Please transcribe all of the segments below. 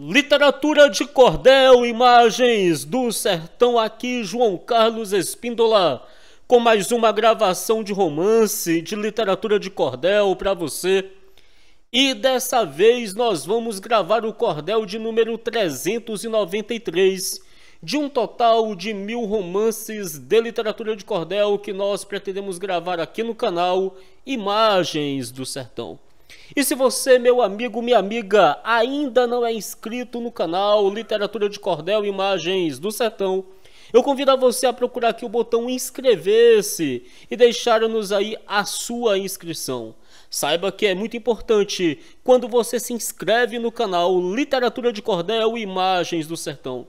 Literatura de cordel, imagens do sertão aqui, João Carlos Espíndola, com mais uma gravação de romance de literatura de cordel para você. E dessa vez nós vamos gravar o cordel de número 393, de um total de mil romances de literatura de cordel que nós pretendemos gravar aqui no canal Imagens do Sertão. E se você, meu amigo, minha amiga, ainda não é inscrito no canal Literatura de Cordel Imagens do Sertão, eu convido a você a procurar aqui o botão inscrever-se e deixar-nos aí a sua inscrição. Saiba que é muito importante quando você se inscreve no canal Literatura de Cordel Imagens do Sertão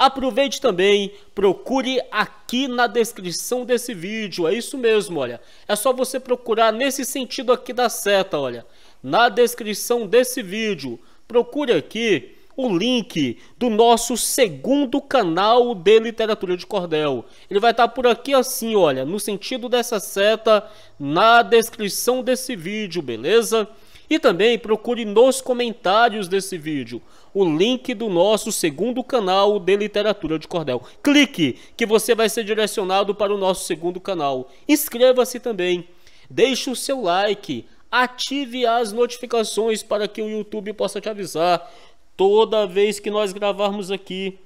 Aproveite também, procure aqui na descrição desse vídeo, é isso mesmo, olha. É só você procurar nesse sentido aqui da seta, olha. Na descrição desse vídeo, procure aqui o link do nosso segundo canal de literatura de cordel. Ele vai estar tá por aqui assim, olha, no sentido dessa seta, na descrição desse vídeo, beleza? E também procure nos comentários desse vídeo o link do nosso segundo canal de literatura de cordel. Clique que você vai ser direcionado para o nosso segundo canal. Inscreva-se também. Deixe o seu like, ative as notificações para que o YouTube possa te avisar toda vez que nós gravarmos aqui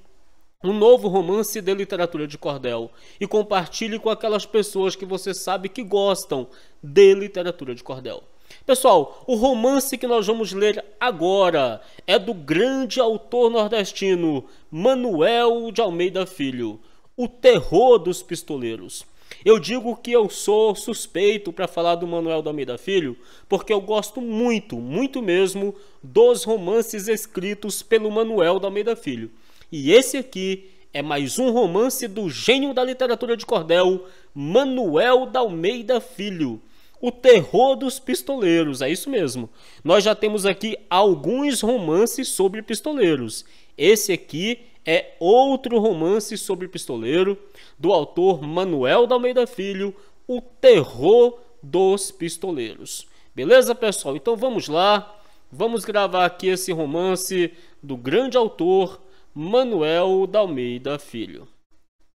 um novo romance de literatura de cordel e compartilhe com aquelas pessoas que você sabe que gostam de literatura de cordel. Pessoal, o romance que nós vamos ler agora é do grande autor nordestino Manuel de Almeida Filho, O Terror dos Pistoleiros. Eu digo que eu sou suspeito para falar do Manuel de Almeida Filho, porque eu gosto muito, muito mesmo, dos romances escritos pelo Manuel de Almeida Filho. E esse aqui é mais um romance do gênio da literatura de cordel, Manuel da Almeida Filho. O terror dos pistoleiros, é isso mesmo. Nós já temos aqui alguns romances sobre pistoleiros. Esse aqui é outro romance sobre pistoleiro, do autor Manuel da Almeida Filho, O Terror dos Pistoleiros. Beleza, pessoal? Então vamos lá. Vamos gravar aqui esse romance do grande autor Manuel da Almeida Filho.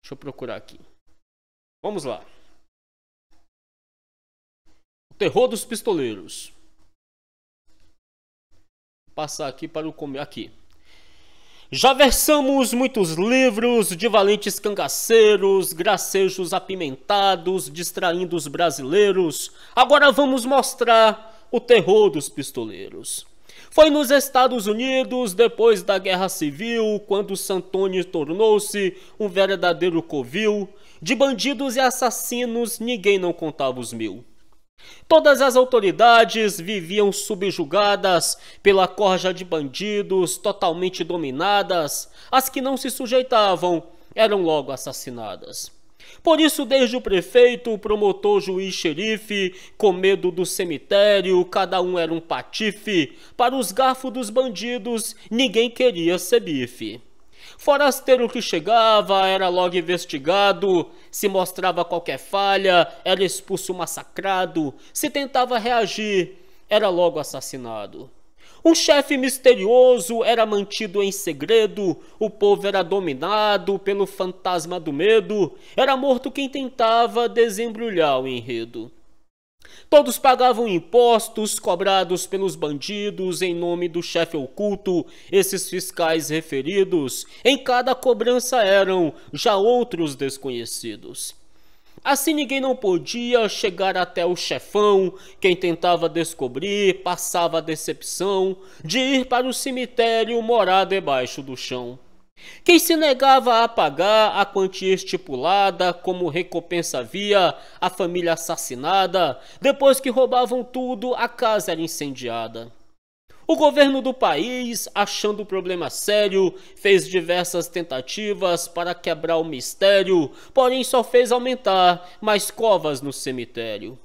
Deixa eu procurar aqui. Vamos lá terror dos pistoleiros. Vou passar aqui para o comer aqui. Já versamos muitos livros de valentes cangaceiros, gracejos apimentados, distraindo os brasileiros. Agora vamos mostrar o terror dos pistoleiros. Foi nos Estados Unidos, depois da Guerra Civil, quando Santoni tornou-se um verdadeiro covil. De bandidos e assassinos, ninguém não contava os mil. Todas as autoridades viviam subjugadas pela corja de bandidos, totalmente dominadas. As que não se sujeitavam eram logo assassinadas. Por isso, desde o prefeito, o promotor, juiz, xerife, com medo do cemitério, cada um era um patife. Para os garfos dos bandidos, ninguém queria ser bife. Forasteiro que chegava era logo investigado, se mostrava qualquer falha, era expulso massacrado, se tentava reagir, era logo assassinado. Um chefe misterioso era mantido em segredo, o povo era dominado pelo fantasma do medo, era morto quem tentava desembrulhar o enredo. Todos pagavam impostos cobrados pelos bandidos em nome do chefe oculto, esses fiscais referidos. Em cada cobrança eram já outros desconhecidos. Assim ninguém não podia chegar até o chefão, quem tentava descobrir passava a decepção de ir para o cemitério morar debaixo do chão. Quem se negava a pagar a quantia estipulada como recompensa via a família assassinada, depois que roubavam tudo, a casa era incendiada. O governo do país, achando o problema sério, fez diversas tentativas para quebrar o mistério, porém só fez aumentar mais covas no cemitério.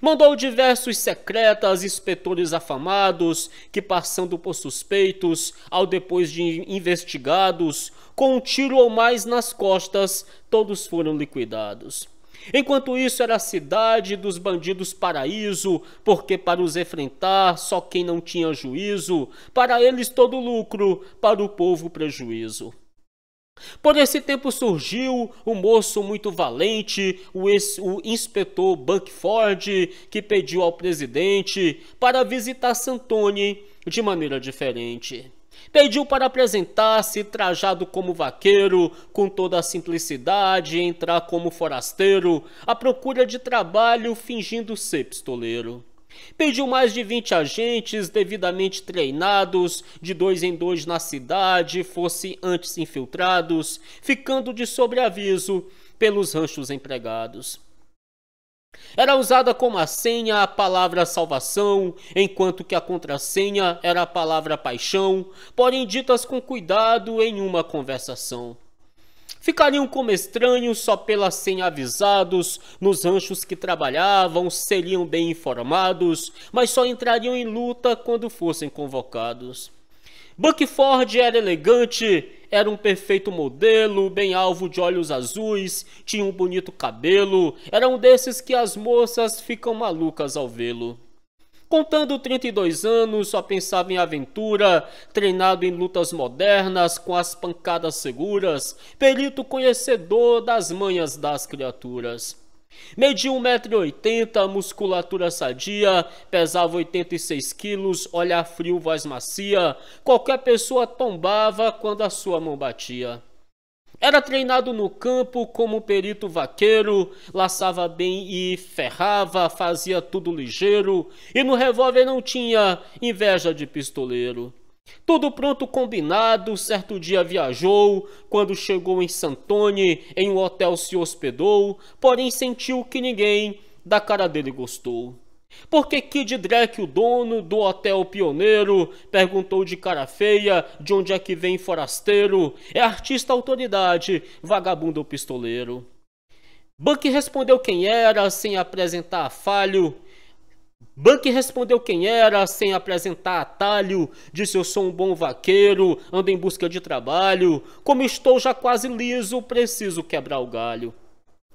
Mandou diversos secretas inspetores afamados, que passando por suspeitos, ao depois de investigados, com um tiro ou mais nas costas, todos foram liquidados. Enquanto isso era a cidade dos bandidos paraíso, porque para os enfrentar só quem não tinha juízo, para eles todo lucro, para o povo prejuízo. Por esse tempo surgiu um moço muito valente, o, ex, o inspetor Buckford, que pediu ao presidente para visitar Santoni de maneira diferente. Pediu para apresentar-se trajado como vaqueiro, com toda a simplicidade, entrar como forasteiro, à procura de trabalho fingindo ser pistoleiro. Pediu mais de 20 agentes devidamente treinados, de dois em dois na cidade, fosse antes infiltrados, ficando de sobreaviso pelos ranchos empregados. Era usada como a senha a palavra salvação, enquanto que a contrassenha era a palavra paixão, porém ditas com cuidado em uma conversação ficariam como estranhos só pela sem avisados, nos ranchos que trabalhavam, seriam bem informados, mas só entrariam em luta quando fossem convocados. Buck Ford era elegante, era um perfeito modelo, bem alvo de olhos azuis, tinha um bonito cabelo, era um desses que as moças ficam malucas ao vê-lo. Contando 32 anos, só pensava em aventura, treinado em lutas modernas, com as pancadas seguras, perito conhecedor das manhas das criaturas. Media 1,80m, musculatura sadia, pesava 86kg, olhar frio, voz macia. Qualquer pessoa tombava quando a sua mão batia. Era treinado no campo como perito vaqueiro, laçava bem e ferrava, fazia tudo ligeiro, e no revólver não tinha inveja de pistoleiro. Tudo pronto combinado, certo dia viajou, quando chegou em Santone, em um hotel se hospedou, porém sentiu que ninguém da cara dele gostou. Porque Kid Drake, o dono do Hotel Pioneiro, perguntou de cara feia de onde é que vem forasteiro, é artista autoridade, vagabundo ou pistoleiro. Buck respondeu quem era sem apresentar falho. Buck respondeu quem era sem apresentar atalho. Disse eu sou um bom vaqueiro, ando em busca de trabalho. Como estou já quase liso, preciso quebrar o galho.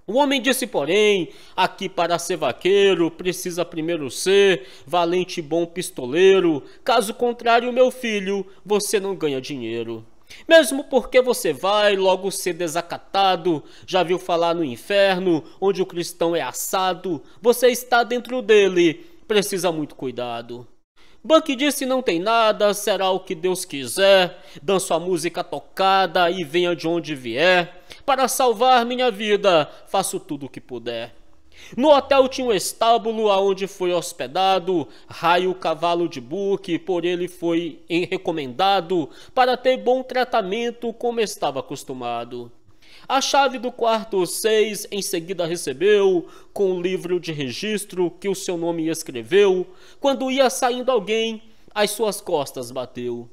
O homem disse, porém, aqui para ser vaqueiro precisa primeiro ser valente e bom pistoleiro, caso contrário, meu filho, você não ganha dinheiro. Mesmo porque você vai logo ser desacatado, já viu falar no inferno, onde o cristão é assado, você está dentro dele, precisa muito cuidado. Buck disse não tem nada, será o que Deus quiser, dança a música tocada e venha de onde vier para salvar minha vida. Faço tudo o que puder. No hotel tinha um estábulo aonde foi hospedado Raio Cavalo de Buque, por ele foi recomendado para ter bom tratamento como estava acostumado. A chave do quarto 6 em seguida recebeu, com o um livro de registro que o seu nome escreveu. Quando ia saindo alguém, às suas costas bateu.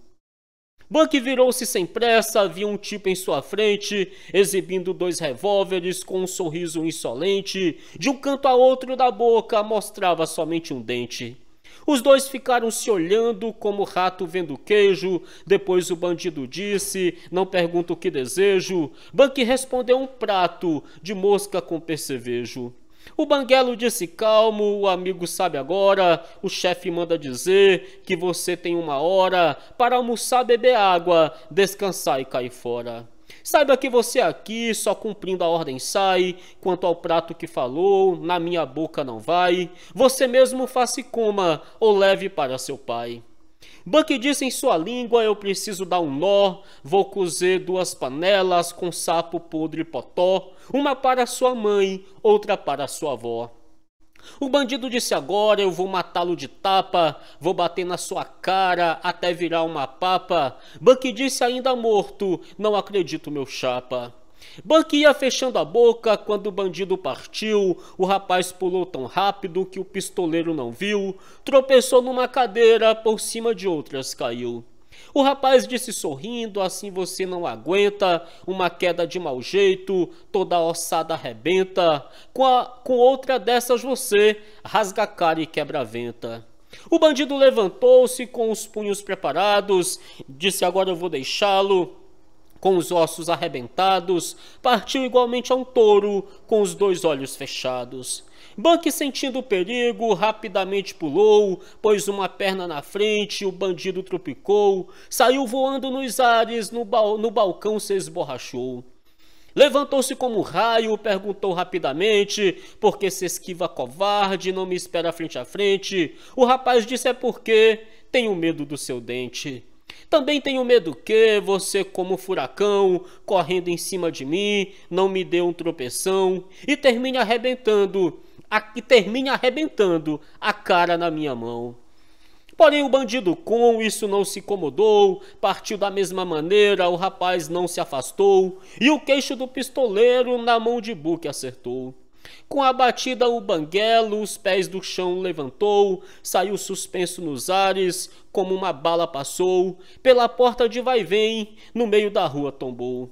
Buck virou-se sem pressa, havia um tipo em sua frente, exibindo dois revólveres com um sorriso insolente. De um canto a outro da boca mostrava somente um dente. Os dois ficaram se olhando como rato vendo queijo. Depois o bandido disse: Não pergunto o que desejo. Buck respondeu: Um prato de mosca com percevejo. O Banguelo disse calmo, o amigo sabe agora, o chefe manda dizer que você tem uma hora para almoçar, beber água, descansar e cair fora. Saiba que você aqui, só cumprindo a ordem sai, quanto ao prato que falou, na minha boca não vai, você mesmo faça e coma, ou leve para seu pai. Buck disse em sua língua: Eu preciso dar um nó, vou cozer duas panelas com sapo podre potó, uma para sua mãe, outra para sua avó. O bandido disse agora: Eu vou matá-lo de tapa, vou bater na sua cara até virar uma papa. Buck disse ainda morto: Não acredito, meu chapa. Banquia fechando a boca quando o bandido partiu, o rapaz pulou tão rápido que o pistoleiro não viu, tropeçou numa cadeira, por cima de outras caiu. O rapaz disse sorrindo, assim você não aguenta, uma queda de mau jeito, toda ossada arrebenta, com, a, com outra dessas você rasga a cara e quebra a venta. O bandido levantou-se com os punhos preparados, disse agora eu vou deixá-lo, com os ossos arrebentados, partiu igualmente a um touro, com os dois olhos fechados. Bank sentindo o perigo, rapidamente pulou, pôs uma perna na frente, o bandido tropicou, saiu voando nos ares, no, ba no balcão se esborrachou. Levantou-se como um raio, perguntou rapidamente: Por que se esquiva covarde, não me espera frente a frente? O rapaz disse: É porque tenho medo do seu dente. Também tenho medo que você, como furacão, correndo em cima de mim, não me dê um tropeção e termine arrebentando, a, e termine arrebentando a cara na minha mão. Porém, o bandido com isso não se incomodou, partiu da mesma maneira, o rapaz não se afastou, e o queixo do pistoleiro na mão de Buck acertou. Com a batida, o banguelo, os pés do chão levantou, saiu suspenso nos ares, como uma bala passou, pela porta de vai vem, no meio da rua tombou.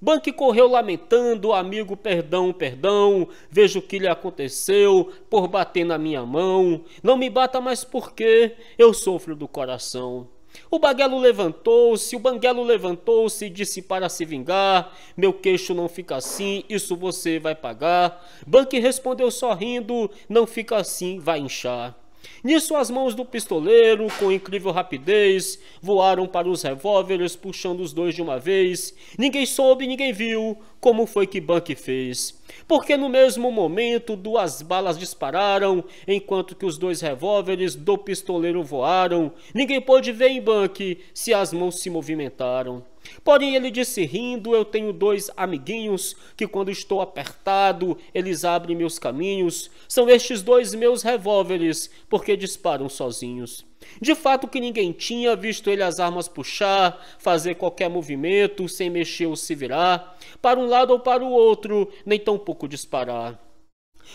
Banque correu lamentando, amigo, perdão, perdão, vejo o que lhe aconteceu, por bater na minha mão, não me bata mais porque eu sofro do coração. O Banguelo levantou-se, o Banguelo levantou-se e disse para se vingar: Meu queixo não fica assim, isso você vai pagar. Banque respondeu sorrindo: Não fica assim, vai inchar. Nisso, as mãos do pistoleiro, com incrível rapidez, voaram para os revólveres, puxando os dois de uma vez. Ninguém soube, ninguém viu como foi que Bank fez. Porque no mesmo momento, duas balas dispararam, enquanto que os dois revólveres do pistoleiro voaram. Ninguém pôde ver em Buck se as mãos se movimentaram. Porém, ele disse rindo: Eu tenho dois amiguinhos que, quando estou apertado, eles abrem meus caminhos. São estes dois meus revólveres, porque disparam sozinhos. De fato, que ninguém tinha visto ele as armas puxar, fazer qualquer movimento, sem mexer ou se virar, para um lado ou para o outro, nem tão pouco disparar.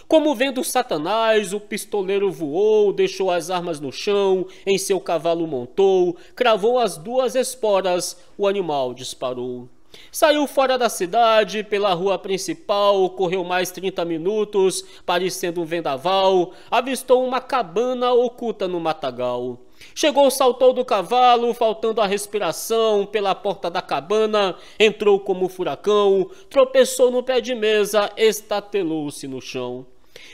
Como vendo Satanás, o pistoleiro voou, deixou as armas no chão, em seu cavalo montou, cravou as duas esporas, o animal disparou. Saiu fora da cidade, pela rua principal, correu mais 30 minutos, parecendo um vendaval, avistou uma cabana oculta no matagal. Chegou, saltou do cavalo, faltando a respiração, pela porta da cabana, entrou como furacão, tropeçou no pé de mesa, estatelou-se no chão.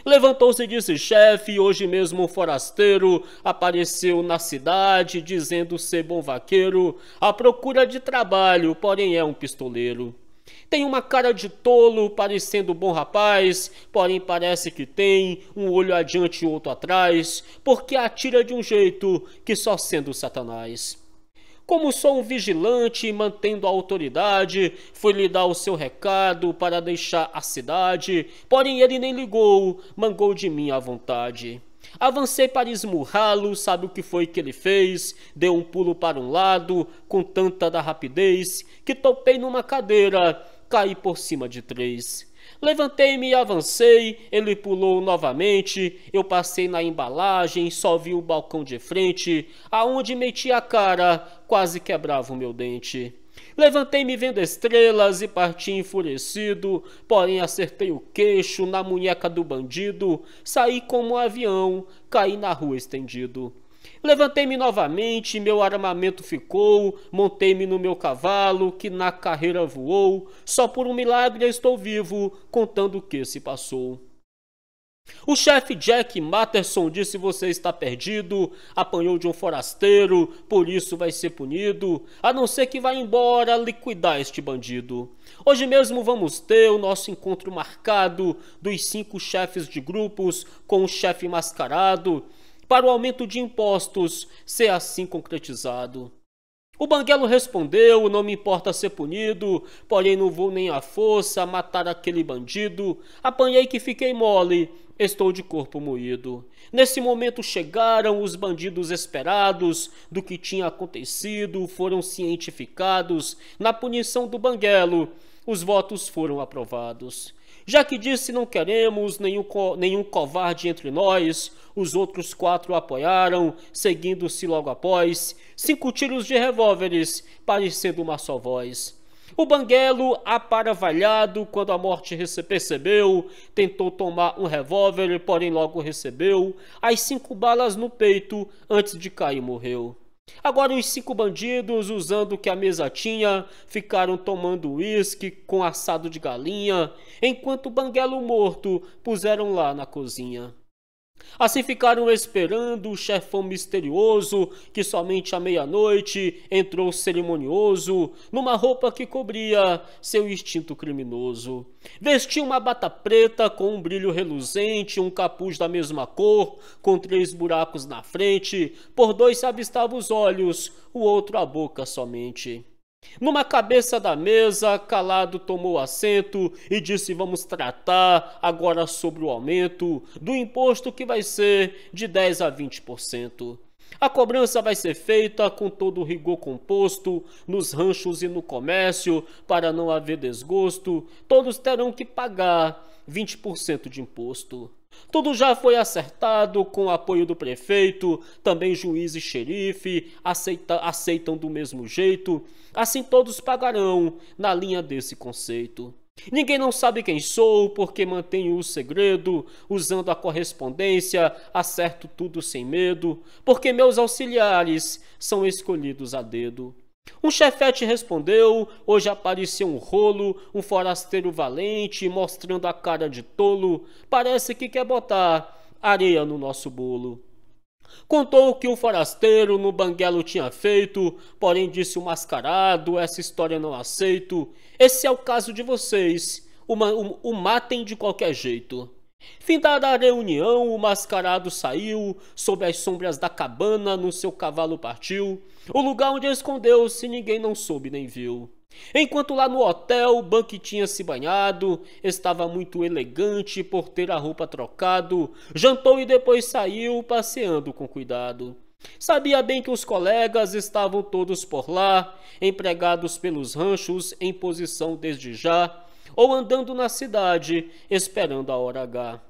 Levantou-se e disse: Chefe, hoje mesmo um forasteiro apareceu na cidade, dizendo ser bom vaqueiro, à procura de trabalho, porém é um pistoleiro. Tem uma cara de tolo, parecendo bom rapaz, porém parece que tem um olho adiante e outro atrás, porque atira de um jeito que só sendo Satanás. Como sou um vigilante, mantendo a autoridade, fui lhe dar o seu recado para deixar a cidade, porém ele nem ligou, mangou de mim à vontade. Avancei para esmurrá-lo, sabe o que foi que ele fez? Deu um pulo para um lado, com tanta da rapidez, que topei numa cadeira, caí por cima de três. Levantei-me e avancei, ele pulou novamente, eu passei na embalagem, só vi o balcão de frente, aonde meti a cara, quase quebrava o meu dente. Levantei-me vendo estrelas e parti enfurecido, porém acertei o queixo na munheca do bandido, saí como um avião, caí na rua estendido. Levantei-me novamente, meu armamento ficou, montei-me no meu cavalo, que na carreira voou, só por um milagre estou vivo, contando o que se passou. O chefe Jack Matterson disse: Você está perdido, apanhou de um forasteiro, por isso vai ser punido, a não ser que vá embora liquidar este bandido. Hoje mesmo vamos ter o nosso encontro marcado dos cinco chefes de grupos com o chefe mascarado, para o aumento de impostos ser assim concretizado. O Banguelo respondeu: Não me importa ser punido, porém não vou nem à força matar aquele bandido. Apanhei que fiquei mole, estou de corpo moído. Nesse momento chegaram os bandidos esperados do que tinha acontecido, foram cientificados na punição do Banguelo. Os votos foram aprovados já que disse não queremos nenhum, co nenhum covarde entre nós, os outros quatro apoiaram, seguindo-se logo após, cinco tiros de revólveres, parecendo uma só voz. O Banguelo, aparavalhado quando a morte percebeu, tentou tomar um revólver, porém logo recebeu, as cinco balas no peito, antes de cair e morreu. Agora os cinco bandidos, usando o que a mesa tinha, ficaram tomando uísque com assado de galinha, enquanto o banguelo morto puseram lá na cozinha. Assim ficaram esperando o chefão misterioso, que somente à meia-noite entrou cerimonioso, numa roupa que cobria seu instinto criminoso. Vestia uma bata preta com um brilho reluzente, um capuz da mesma cor, com três buracos na frente, por dois se avistava os olhos, o outro a boca somente. Numa cabeça da mesa, Calado tomou assento e disse: Vamos tratar agora sobre o aumento do imposto que vai ser de 10 a 20%. A cobrança vai ser feita com todo o rigor composto nos ranchos e no comércio para não haver desgosto. Todos terão que pagar 20% de imposto. Tudo já foi acertado com o apoio do prefeito, também juiz e xerife aceita, aceitam do mesmo jeito, assim todos pagarão na linha desse conceito. Ninguém não sabe quem sou, porque mantenho o segredo, usando a correspondência, acerto tudo sem medo, porque meus auxiliares são escolhidos a dedo. Um chefete respondeu: Hoje apareceu um rolo, um forasteiro valente, mostrando a cara de tolo. Parece que quer botar areia no nosso bolo. Contou o que o forasteiro no banguelo tinha feito, porém disse o mascarado: Essa história não aceito. Esse é o caso de vocês. O, o, o matem de qualquer jeito. Findada a reunião, o mascarado saiu, sob as sombras da cabana, no seu cavalo partiu. O lugar onde escondeu-se ninguém não soube nem viu. Enquanto lá no hotel, Buck tinha se banhado, estava muito elegante por ter a roupa trocado, jantou e depois saiu, passeando com cuidado. Sabia bem que os colegas estavam todos por lá, empregados pelos ranchos em posição desde já, ou andando na cidade, esperando a hora H.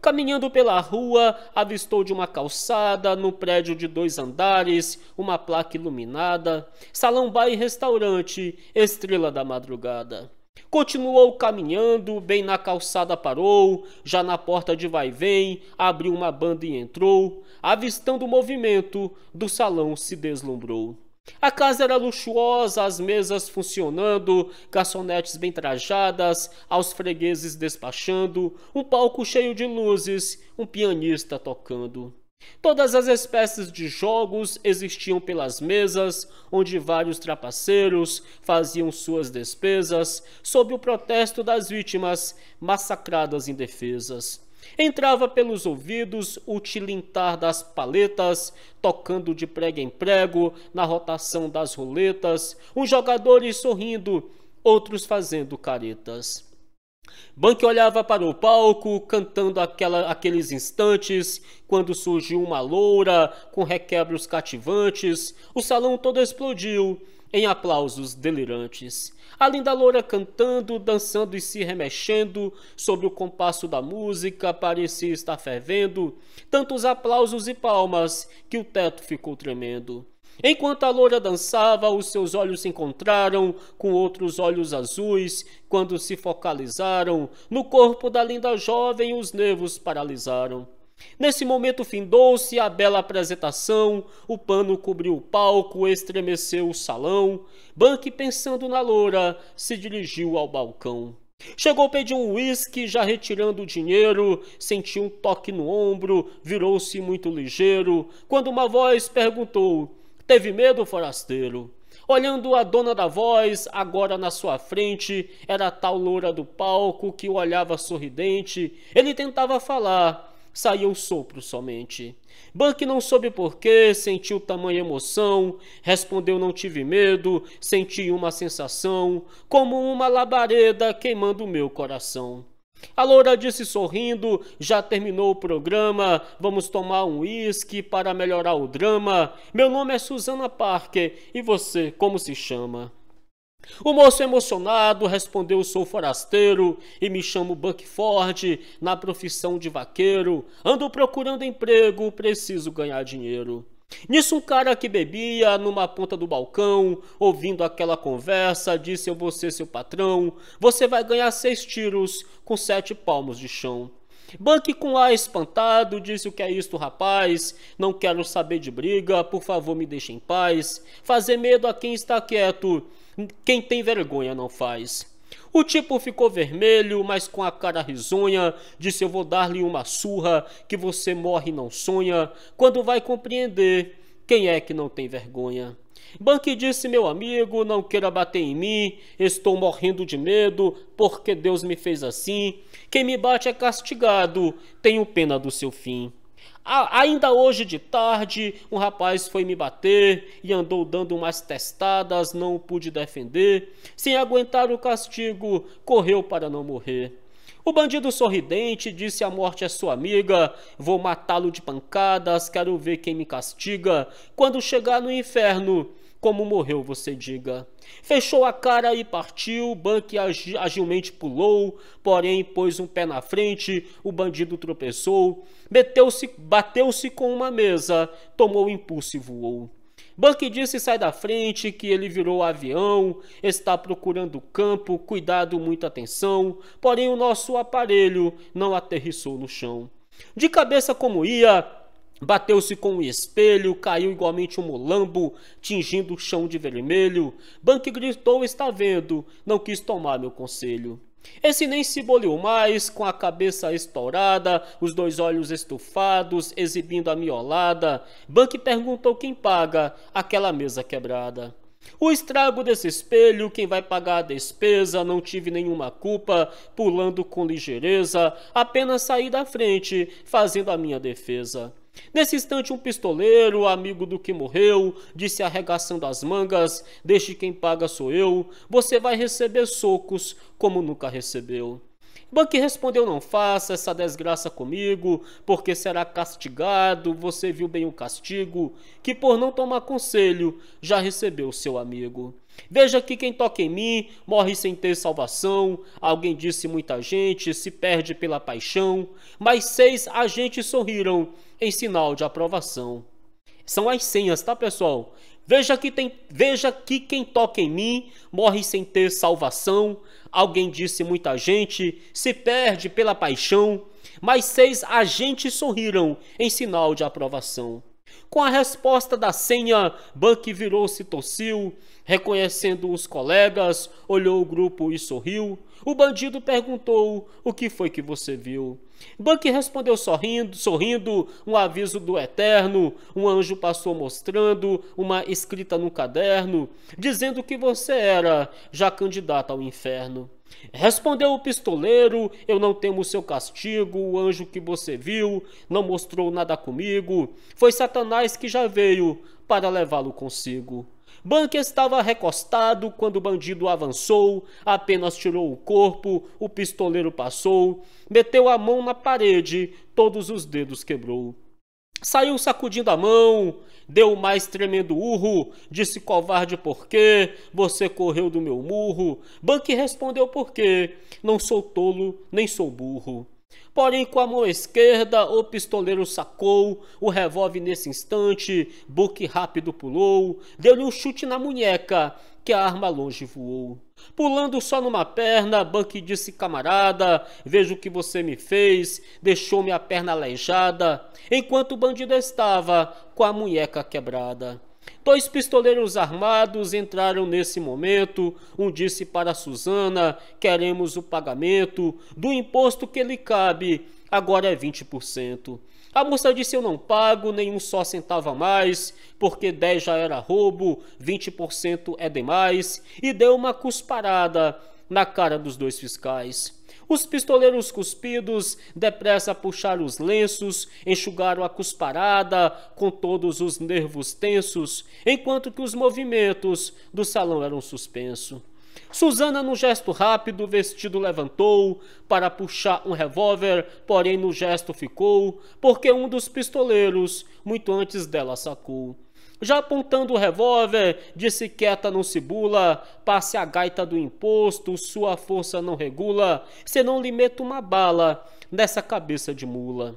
Caminhando pela rua, avistou de uma calçada, no prédio de dois andares, uma placa iluminada, salão bar e restaurante, estrela da madrugada. Continuou caminhando, bem na calçada parou, já na porta de vai-vem, abriu uma banda e entrou, avistando o movimento, do salão se deslumbrou. A casa era luxuosa, as mesas funcionando, garçonetes bem trajadas, aos fregueses despachando, um palco cheio de luzes, um pianista tocando. Todas as espécies de jogos existiam pelas mesas, onde vários trapaceiros faziam suas despesas, sob o protesto das vítimas massacradas indefesas. Entrava pelos ouvidos o tilintar das paletas, tocando de prego em prego, na rotação das roletas, uns jogadores sorrindo, outros fazendo caretas. banque olhava para o palco, cantando aquela, aqueles instantes, quando surgiu uma loura com requebros cativantes, o salão todo explodiu em aplausos delirantes. A linda loura cantando, dançando e se remexendo sobre o compasso da música, parecia estar fervendo. Tantos aplausos e palmas que o teto ficou tremendo. Enquanto a loura dançava, os seus olhos se encontraram com outros olhos azuis. Quando se focalizaram no corpo da linda jovem, os nervos paralisaram. Nesse momento findou-se a bela apresentação, o pano cobriu o palco, estremeceu o salão. bank pensando na loura, se dirigiu ao balcão. Chegou, pediu um uísque, já retirando o dinheiro, sentiu um toque no ombro, virou-se muito ligeiro, quando uma voz perguntou: Teve medo, forasteiro? Olhando a dona da voz, agora na sua frente, era a tal loura do palco que o olhava sorridente. Ele tentava falar, saía o um sopro somente. Buck não soube porquê, sentiu tamanha emoção, respondeu não tive medo, senti uma sensação, como uma labareda queimando meu coração. A loura disse sorrindo: Já terminou o programa, vamos tomar um uísque para melhorar o drama. Meu nome é Susana Parker e você, como se chama? O moço emocionado respondeu: Sou forasteiro e me chamo Buckford, na profissão de vaqueiro. Ando procurando emprego, preciso ganhar dinheiro. Nisso, um cara que bebia numa ponta do balcão, ouvindo aquela conversa, disse: Eu vou ser seu patrão. Você vai ganhar seis tiros com sete palmos de chão. Buck com ar espantado disse o que é isto, rapaz. Não quero saber de briga, por favor me deixe em paz. Fazer medo a quem está quieto, quem tem vergonha não faz. O tipo ficou vermelho, mas com a cara risonha, disse eu vou dar-lhe uma surra, que você morre e não sonha, quando vai compreender quem é que não tem vergonha. Banque disse, meu amigo, não queira bater em mim, estou morrendo de medo, porque Deus me fez assim. Quem me bate é castigado, tenho pena do seu fim. ainda hoje de tarde, um rapaz foi me bater e andou dando umas testadas, não o pude defender. Sem aguentar o castigo, correu para não morrer. O bandido sorridente disse: A morte é sua amiga, vou matá-lo de pancadas, quero ver quem me castiga. Quando chegar no inferno, como morreu, você diga. Fechou a cara e partiu, Bank agi agilmente pulou, porém pôs um pé na frente, o bandido tropeçou, bateu-se bateu com uma mesa, tomou impulso e voou. Bank disse sai da frente que ele virou avião, está procurando o campo, cuidado, muita atenção, porém o nosso aparelho não aterrissou no chão. De cabeça como ia, Bateu-se com um espelho, caiu igualmente um mulambo, tingindo o chão de vermelho. bank gritou: Está vendo? Não quis tomar meu conselho. Esse nem se boleou mais, com a cabeça estourada, os dois olhos estufados, exibindo a miolada. bank perguntou quem paga aquela mesa quebrada. O estrago desse espelho, quem vai pagar a despesa, não tive nenhuma culpa, pulando com ligeireza, apenas saí da frente, fazendo a minha defesa. Nesse instante, um pistoleiro, amigo do que morreu, disse arregaçando as mangas: Deixe quem paga sou eu, você vai receber socos como nunca recebeu. Buck respondeu: Não faça essa desgraça comigo, porque será castigado. Você viu bem o castigo, que por não tomar conselho já recebeu seu amigo. Veja que quem toca em mim morre sem ter salvação. Alguém disse muita gente se perde pela paixão, mas seis agentes sorriram em sinal de aprovação. São as senhas, tá, pessoal? Veja que, tem, veja que quem toca em mim morre sem ter salvação. Alguém disse muita gente, se perde pela paixão. Mas seis agentes sorriram em sinal de aprovação. Com a resposta da senha, Buck virou-se e tossiu, reconhecendo os colegas, olhou o grupo e sorriu. O bandido perguntou: O que foi que você viu? Buck respondeu sorrindo, sorrindo, um aviso do eterno, um anjo passou mostrando uma escrita no caderno, dizendo que você era já candidata ao inferno. Respondeu o pistoleiro: Eu não temo o seu castigo, o anjo que você viu não mostrou nada comigo. Foi Satanás que já veio para levá-lo consigo. Bunker estava recostado quando o bandido avançou, apenas tirou o corpo, o pistoleiro passou, meteu a mão na parede, todos os dedos quebrou. Saiu sacudindo a mão, deu mais tremendo urro, disse covarde por quê, você correu do meu murro. Bunker respondeu por quê, não sou tolo, nem sou burro. Porém, com a mão esquerda, o pistoleiro sacou o revólver nesse instante. Buck rápido pulou, deu-lhe um chute na munheca, que a arma longe voou. Pulando só numa perna, Buck disse: Camarada, vejo o que você me fez, deixou-me a perna aleijada, enquanto o bandido estava com a munheca quebrada. Dois pistoleiros armados entraram nesse momento. Um disse para Suzana: queremos o pagamento do imposto que lhe cabe, agora é 20%. A moça disse: eu não pago nenhum só centavo a mais, porque 10 já era roubo, 20% é demais, e deu uma cusparada na cara dos dois fiscais. Os pistoleiros cuspidos depressa puxaram os lenços, enxugaram a cusparada com todos os nervos tensos, enquanto que os movimentos do salão eram suspenso. Susana, num gesto rápido, o vestido levantou para puxar um revólver, porém no gesto ficou, porque um dos pistoleiros, muito antes dela, sacou. Já apontando o revólver, disse quieta não se bula, passe a gaita do imposto, sua força não regula, se não lhe meto uma bala nessa cabeça de mula.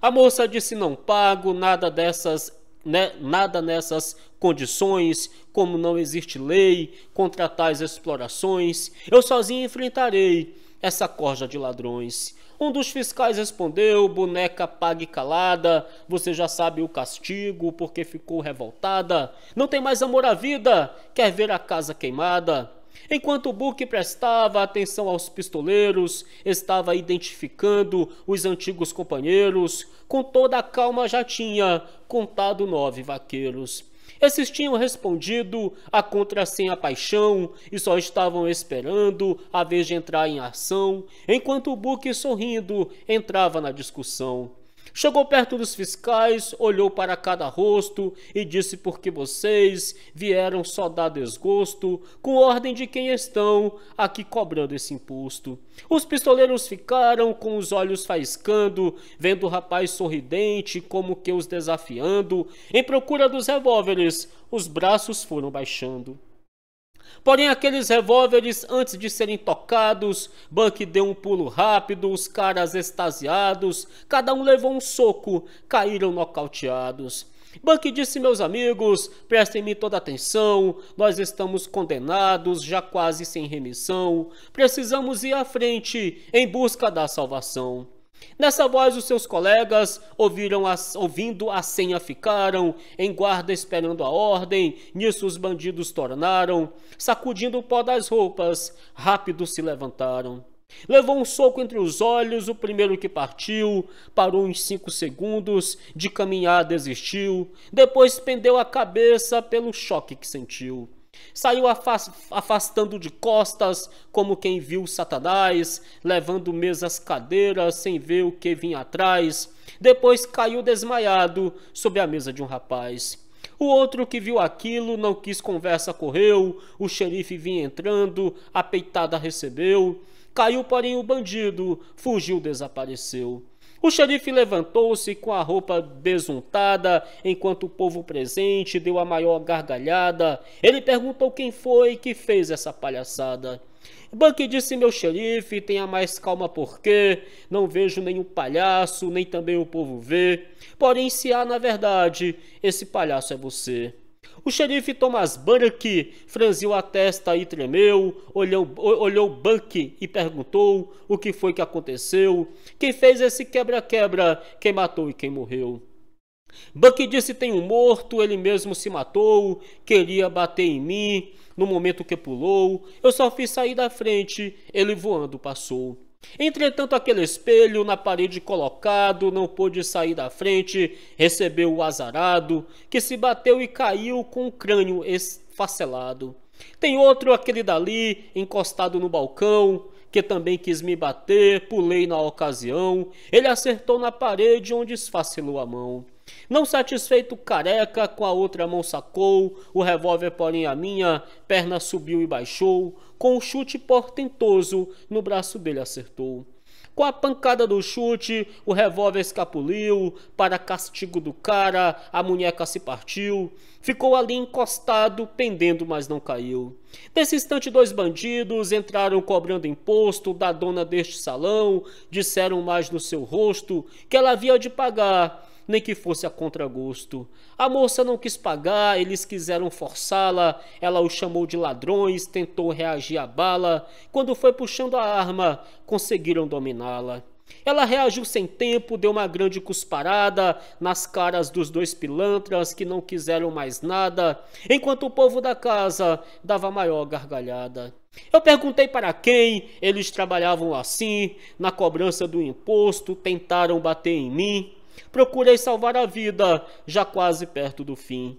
A moça disse não pago, nada dessas né, nada nessas condições, como não existe lei contra tais explorações, eu sozinha enfrentarei essa corja de ladrões. Um dos fiscais respondeu: boneca pague calada, você já sabe o castigo porque ficou revoltada, não tem mais amor à vida, quer ver a casa queimada. Enquanto Buck prestava atenção aos pistoleiros, estava identificando os antigos companheiros, com toda a calma já tinha contado nove vaqueiros. Esses tinham respondido a contra a paixão e só estavam esperando a vez de entrar em ação, enquanto o Book, sorrindo, entrava na discussão. Chegou perto dos fiscais, olhou para cada rosto e disse porque vocês vieram só dar desgosto, com ordem de quem estão aqui cobrando esse imposto. Os pistoleiros ficaram com os olhos faiscando, vendo o rapaz sorridente, como que os desafiando, em procura dos revólveres, os braços foram baixando. Porém, aqueles revólveres, antes de serem tocados, Buck deu um pulo rápido, os caras extasiados, cada um levou um soco, caíram nocauteados. Buck disse, meus amigos, prestem-me toda atenção, nós estamos condenados, já quase sem remissão, precisamos ir à frente em busca da salvação. Nessa voz, os seus colegas ouviram a, ouvindo a senha ficaram, em guarda esperando a ordem, nisso os bandidos tornaram, sacudindo o pó das roupas, rápido se levantaram. Levou um soco entre os olhos, o primeiro que partiu, parou uns cinco segundos, de caminhar desistiu, depois pendeu a cabeça pelo choque que sentiu. Saiu afastando de costas, como quem viu Satanás, levando mesas cadeiras sem ver o que vinha atrás. Depois caiu desmaiado sobre a mesa de um rapaz. O outro que viu aquilo não quis conversa, correu. O xerife vinha entrando, a peitada recebeu. Caiu, porém, o bandido, fugiu, desapareceu. O xerife levantou-se com a roupa desuntada, enquanto o povo presente deu a maior gargalhada. Ele perguntou quem foi que fez essa palhaçada. Buck disse: Meu xerife, tenha mais calma, porque não vejo nenhum palhaço, nem também o povo vê. Porém, se há na verdade, esse palhaço é você. O xerife Thomas Burke franziu a testa e tremeu, olhou, olhou Buck e perguntou o que foi que aconteceu, quem fez esse quebra-quebra, quem matou e quem morreu. Buck disse: Tem um morto, ele mesmo se matou, queria bater em mim no momento que pulou, eu só fiz sair da frente, ele voando passou. Entretanto, aquele espelho na parede colocado não pôde sair da frente, recebeu o azarado, que se bateu e caiu com o crânio esfacelado. Tem outro, aquele dali, encostado no balcão, que também quis me bater, pulei na ocasião. Ele acertou na parede onde esfacelou a mão. Não satisfeito, careca, com a outra mão sacou, o revólver porém a minha, perna subiu e baixou, com um chute portentoso, no braço dele acertou. Com a pancada do chute, o revólver escapuliu, para castigo do cara, a munheca se partiu, ficou ali encostado, pendendo, mas não caiu. Nesse instante, dois bandidos entraram cobrando imposto da dona deste salão, disseram mais no seu rosto que ela havia de pagar, nem que fosse a contragosto. A moça não quis pagar, eles quiseram forçá-la, ela o chamou de ladrões, tentou reagir à bala. Quando foi puxando a arma, conseguiram dominá-la. Ela reagiu sem tempo, deu uma grande cusparada nas caras dos dois pilantras que não quiseram mais nada, enquanto o povo da casa dava maior gargalhada. Eu perguntei para quem eles trabalhavam assim, na cobrança do imposto, tentaram bater em mim. Procurei salvar a vida, já quase perto do fim.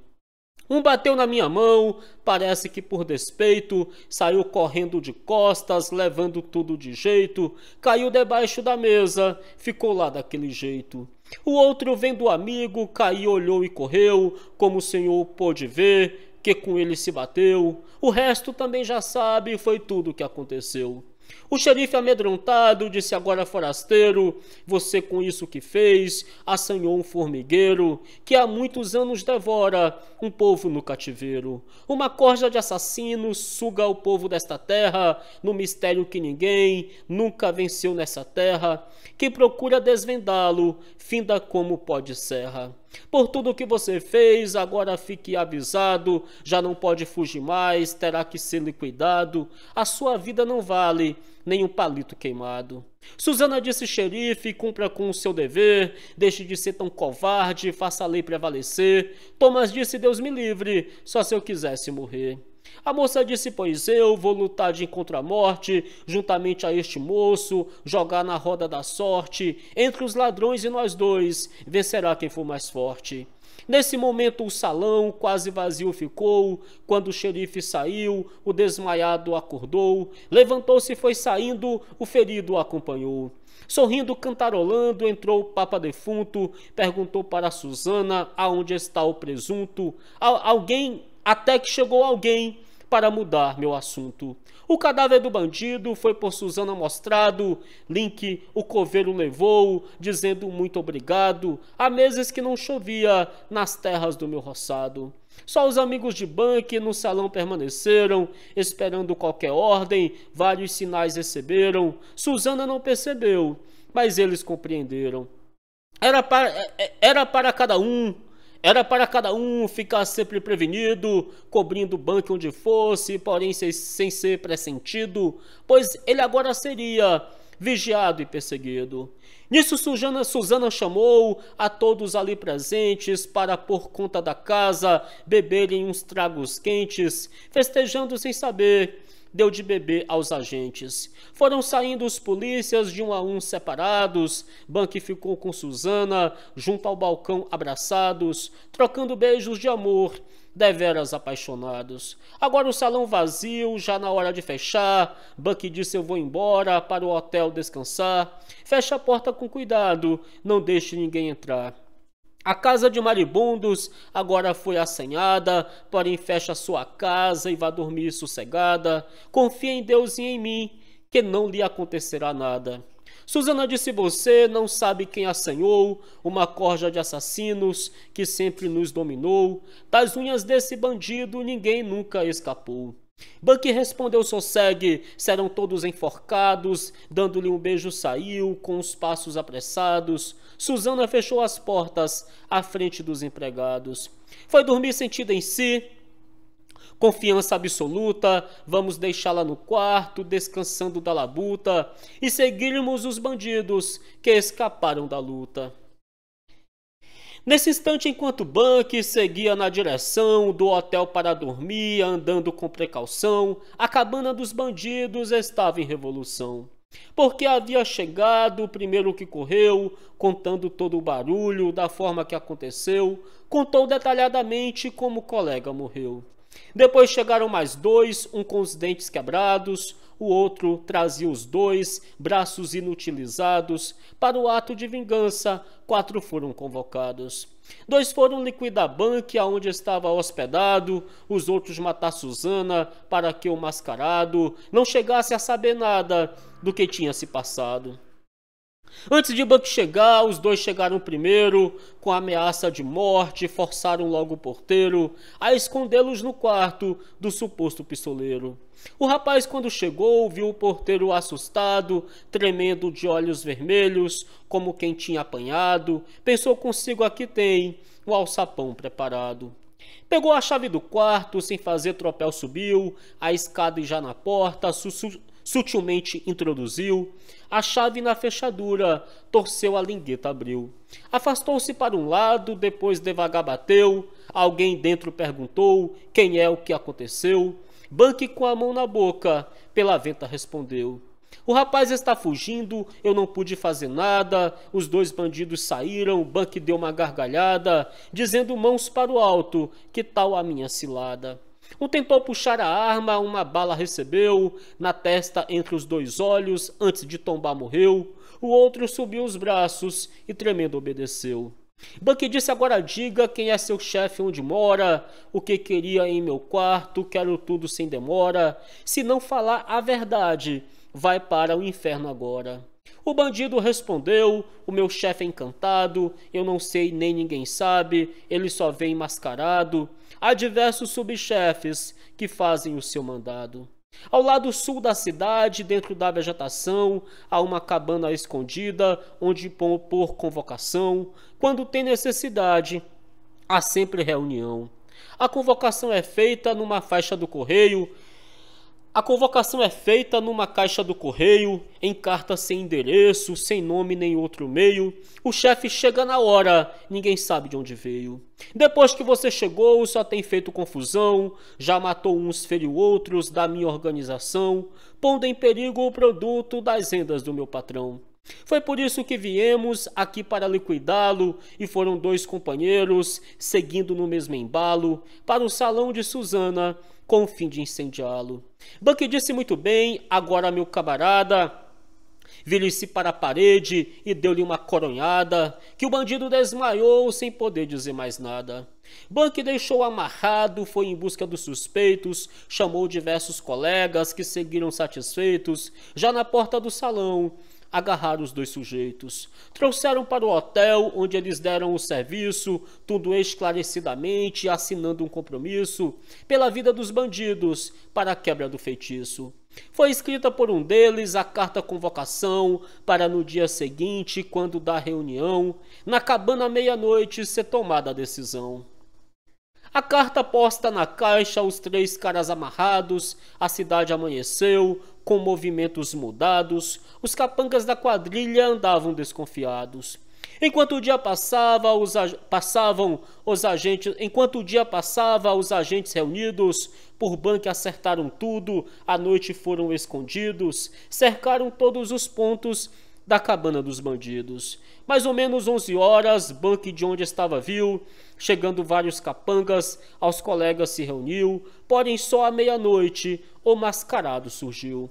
Um bateu na minha mão, parece que por despeito, saiu correndo de costas, levando tudo de jeito, caiu debaixo da mesa, ficou lá daquele jeito. O outro, vendo o amigo, caiu, olhou e correu, como o senhor pôde ver, que com ele se bateu. O resto também já sabe, foi tudo o que aconteceu. O xerife amedrontado disse agora forasteiro, você com isso que fez, assanhou um formigueiro, que há muitos anos devora um povo no cativeiro. Uma corja de assassinos suga o povo desta terra, no mistério que ninguém nunca venceu nessa terra, que procura desvendá-lo, finda como pode serra. Por tudo que você fez, agora fique avisado, já não pode fugir mais, terá que ser liquidado. A sua vida não vale nem um palito queimado. Suzana disse xerife, cumpra com o seu dever, deixe de ser tão covarde, faça a lei prevalecer. Thomas disse, Deus me livre, só se eu quisesse morrer. A moça disse: Pois eu vou lutar de encontro à morte, juntamente a este moço, jogar na roda da sorte, entre os ladrões e nós dois, vencerá quem for mais forte. Nesse momento, o salão quase vazio ficou. Quando o xerife saiu, o desmaiado acordou. Levantou-se e foi saindo, o ferido o acompanhou. Sorrindo, cantarolando, entrou o Papa defunto, perguntou para Susana aonde está o presunto. Al alguém até que chegou alguém para mudar meu assunto. O cadáver do bandido foi por Suzana mostrado, link o coveiro levou, dizendo muito obrigado, há meses que não chovia nas terras do meu roçado. Só os amigos de banque no salão permaneceram, esperando qualquer ordem, vários sinais receberam. Suzana não percebeu, mas eles compreenderam. Era para, é, é, era para cada um era para cada um ficar sempre prevenido, cobrindo o banco onde fosse, porém sem ser pressentido, pois ele agora seria vigiado e perseguido. Nisso Suzana, Suzana chamou a todos ali presentes para, por conta da casa, beberem uns tragos quentes, festejando sem saber deu de beber aos agentes. Foram saindo os polícias de um a um separados, Bank ficou com Suzana, junto ao balcão abraçados, trocando beijos de amor, deveras apaixonados. Agora o salão vazio, já na hora de fechar, Buck disse eu vou embora para o hotel descansar. Feche a porta com cuidado, não deixe ninguém entrar. A casa de maribundos agora foi assanhada, porém fecha sua casa e vá dormir sossegada. Confia em Deus e em mim, que não lhe acontecerá nada. Susana disse: Você não sabe quem assanhou, uma corja de assassinos que sempre nos dominou. Das unhas desse bandido ninguém nunca escapou. Bucky respondeu: sossegue, serão todos enforcados. Dando-lhe um beijo, saiu, com os passos apressados. Susana fechou as portas à frente dos empregados. Foi dormir sentida em si, confiança absoluta, vamos deixá-la no quarto, descansando da labuta, e seguirmos os bandidos que escaparam da luta. Nesse instante, enquanto Bank seguia na direção do hotel para dormir, andando com precaução, a cabana dos bandidos estava em revolução. Porque havia chegado o primeiro que correu, contando todo o barulho, da forma que aconteceu, contou detalhadamente como o colega morreu. Depois chegaram mais dois, um com os dentes quebrados, o outro trazia os dois, braços inutilizados. Para o ato de vingança, quatro foram convocados. Dois foram liquidar o banco onde estava hospedado, os outros matar Susana para que o mascarado não chegasse a saber nada do que tinha se passado. Antes de Buck chegar, os dois chegaram primeiro, com ameaça de morte, forçaram logo o porteiro a escondê-los no quarto do suposto pistoleiro. O rapaz, quando chegou, viu o porteiro assustado, tremendo de olhos vermelhos, como quem tinha apanhado, pensou consigo: aqui tem o alçapão preparado. Pegou a chave do quarto, sem fazer tropel, subiu a escada e já na porta, su sutilmente introduziu. A chave na fechadura, torceu a lingueta, abriu. Afastou-se para um lado, depois devagar bateu. Alguém dentro perguntou quem é o que aconteceu. Banque com a mão na boca, pela venta respondeu. O rapaz está fugindo, eu não pude fazer nada. Os dois bandidos saíram, o deu uma gargalhada, dizendo mãos para o alto, que tal a minha cilada? O tentou puxar a arma, uma bala recebeu, na testa entre os dois olhos, antes de tombar morreu. O outro subiu os braços e tremendo obedeceu. Buck disse agora diga quem é seu chefe, onde mora, o que queria em meu quarto, quero tudo sem demora. Se não falar a verdade, vai para o inferno agora. O bandido respondeu: O meu chefe é encantado, eu não sei nem ninguém sabe, ele só vem mascarado há diversos subchefes que fazem o seu mandado. Ao lado sul da cidade, dentro da vegetação, há uma cabana escondida onde põe por convocação. Quando tem necessidade, há sempre reunião. A convocação é feita numa faixa do correio a convocação é feita numa caixa do correio, em carta sem endereço, sem nome nem outro meio. O chefe chega na hora, ninguém sabe de onde veio. Depois que você chegou, só tem feito confusão, já matou uns, feriu outros da minha organização, pondo em perigo o produto das rendas do meu patrão. Foi por isso que viemos aqui para liquidá-lo e foram dois companheiros, seguindo no mesmo embalo, para o salão de Susana com o fim de incendiá-lo. Buck disse muito bem, agora meu camarada, virou se para a parede e deu-lhe uma coronhada, que o bandido desmaiou sem poder dizer mais nada. Buck deixou amarrado, foi em busca dos suspeitos, chamou diversos colegas que seguiram satisfeitos. Já na porta do salão, agarraram os dois sujeitos. Trouxeram para o hotel, onde eles deram o serviço, tudo esclarecidamente, assinando um compromisso pela vida dos bandidos para a quebra do feitiço. Foi escrita por um deles a carta convocação para no dia seguinte, quando da reunião, na cabana meia-noite, ser tomada a decisão. A carta posta na caixa, os três caras amarrados, a cidade amanheceu, com movimentos mudados, os capangas da quadrilha andavam desconfiados. Enquanto o dia passava, os passavam os agentes, enquanto o dia passava, os agentes reunidos por banco acertaram tudo, à noite foram escondidos, cercaram todos os pontos da cabana dos bandidos. Mais ou menos 11 horas, banque de onde estava viu, chegando vários capangas, aos colegas se reuniu, porém só à meia-noite o mascarado surgiu.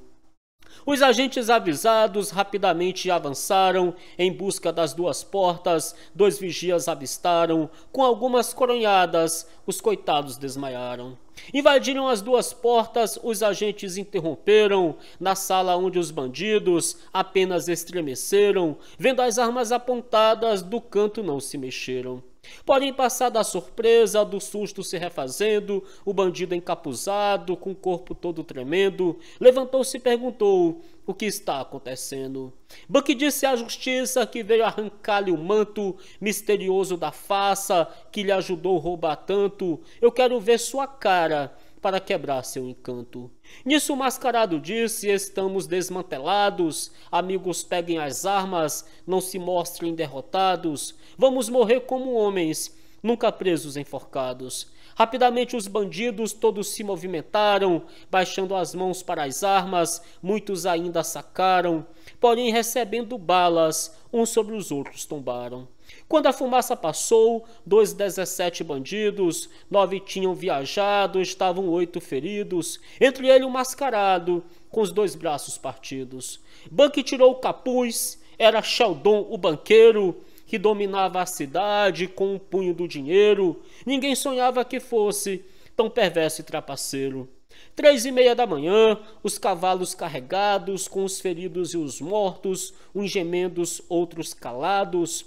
Os agentes avisados rapidamente avançaram em busca das duas portas, dois vigias avistaram, com algumas coronhadas, os coitados desmaiaram. Invadiram as duas portas, os agentes interromperam. Na sala onde os bandidos apenas estremeceram, vendo as armas apontadas, do canto não se mexeram. Porém, passada a surpresa, do susto se refazendo, o bandido encapuzado, com o corpo todo tremendo, levantou-se e perguntou: o que está acontecendo. Buck disse à justiça que veio arrancar-lhe o manto misterioso da faça que lhe ajudou a roubar tanto. Eu quero ver sua cara para quebrar seu encanto. Nisso o mascarado disse: Estamos desmantelados, amigos, peguem as armas, não se mostrem derrotados, vamos morrer como homens, nunca presos enforcados. Rapidamente os bandidos todos se movimentaram, baixando as mãos para as armas, muitos ainda sacaram, porém recebendo balas, uns sobre os outros tombaram. Quando a fumaça passou, dois dezessete bandidos, nove tinham viajado, estavam oito feridos, entre ele um mascarado, com os dois braços partidos. Buck tirou o capuz, era Sheldon o banqueiro, que dominava a cidade com o punho do dinheiro, ninguém sonhava que fosse tão perverso e trapaceiro. Três e meia da manhã, os cavalos carregados, com os feridos e os mortos, uns gemendos, outros calados,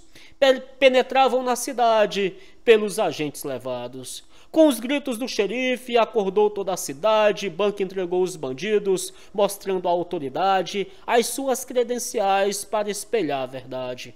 penetravam na cidade pelos agentes levados. Com os gritos do xerife, acordou toda a cidade, Banco entregou os bandidos, mostrando à autoridade as suas credenciais para espelhar a verdade.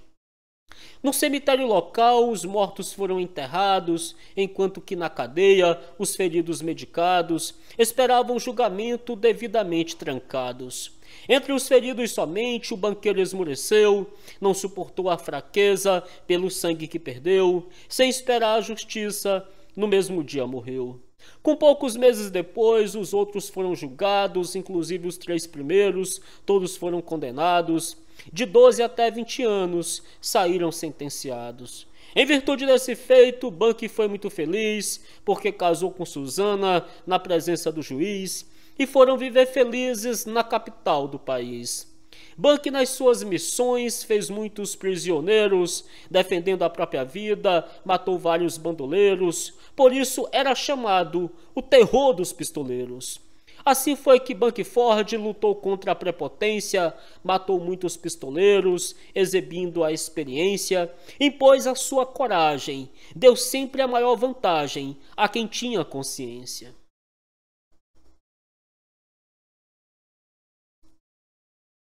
No cemitério local, os mortos foram enterrados, enquanto que na cadeia, os feridos medicados esperavam julgamento devidamente trancados. Entre os feridos somente o banqueiro esmoreceu, não suportou a fraqueza pelo sangue que perdeu, sem esperar a justiça, no mesmo dia morreu. Com poucos meses depois, os outros foram julgados, inclusive os três primeiros, todos foram condenados de 12 até 20 anos saíram sentenciados. Em virtude desse feito, Buck foi muito feliz porque casou com Susana na presença do juiz e foram viver felizes na capital do país. Buck, nas suas missões, fez muitos prisioneiros, defendendo a própria vida, matou vários bandoleiros, por isso era chamado o terror dos pistoleiros. Assim foi que Ford lutou contra a prepotência, matou muitos pistoleiros, exibindo a experiência, impôs a sua coragem, deu sempre a maior vantagem a quem tinha consciência.